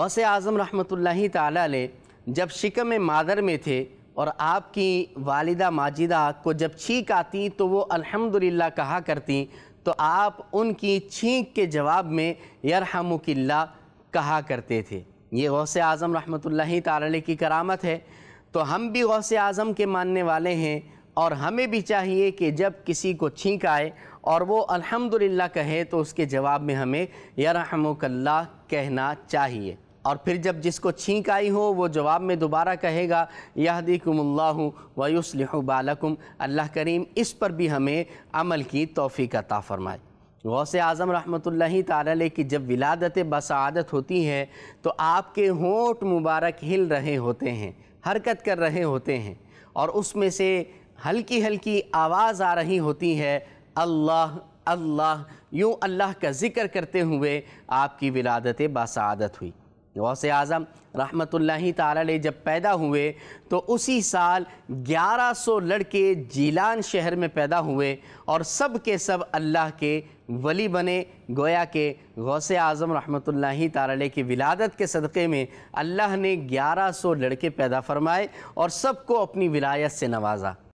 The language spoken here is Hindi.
गौस आज़म रहमत ताली जब शिकम मादर में थे और आपकी वालिदा माजिदा को जब छींक आती तो वो अल्हम्दुलिल्लाह कहा करती तो आप उनकी छींक के जवाब में यरहमुकिल्ला कहा करते थे ये गौस आज़म रहमत की करामत है तो हम भी गौस आज़म के मानने वाले हैं और हमें भी चाहिए कि जब किसी को छींक आए और वो अल्हम्दुलिल्लाह कहे तो उसके जवाब में हमें यरहमुकल्ला कहना चाहिए और फिर जब जिसको छींक आई हो वो जवाब में दोबारा कहेगा यहदिकुमल्लाह वयुसलह बालकुम अल्लाह करीम इस पर भी हमें अमल की तोफ़ी अता फ़रमाए गौस आज़म रहमत ताल की जब विलादत बसादत होती है तो आपके होंठ मुबारक हिल रहे होते हैं हरकत कर रहे होते हैं और उसमें से हल्की हल्की आवाज़ आ रही होती है अल्लाह अल्लाह यूँ अल्लाह का ज़िक्र करते हुए आपकी विलादत बसादत हुई गौस आज़म रहमत ताली जब पैदा हुए तो उसी साल 1100 लड़के जीलान शहर में पैदा हुए और सब के सब अल्लाह के वली बने गोया के गौसे आज़म रहमत ताली की विलादत के सदक़े में अल्लाह ने 1100 लड़के पैदा फरमाए और सबको अपनी विलायत से नवाजा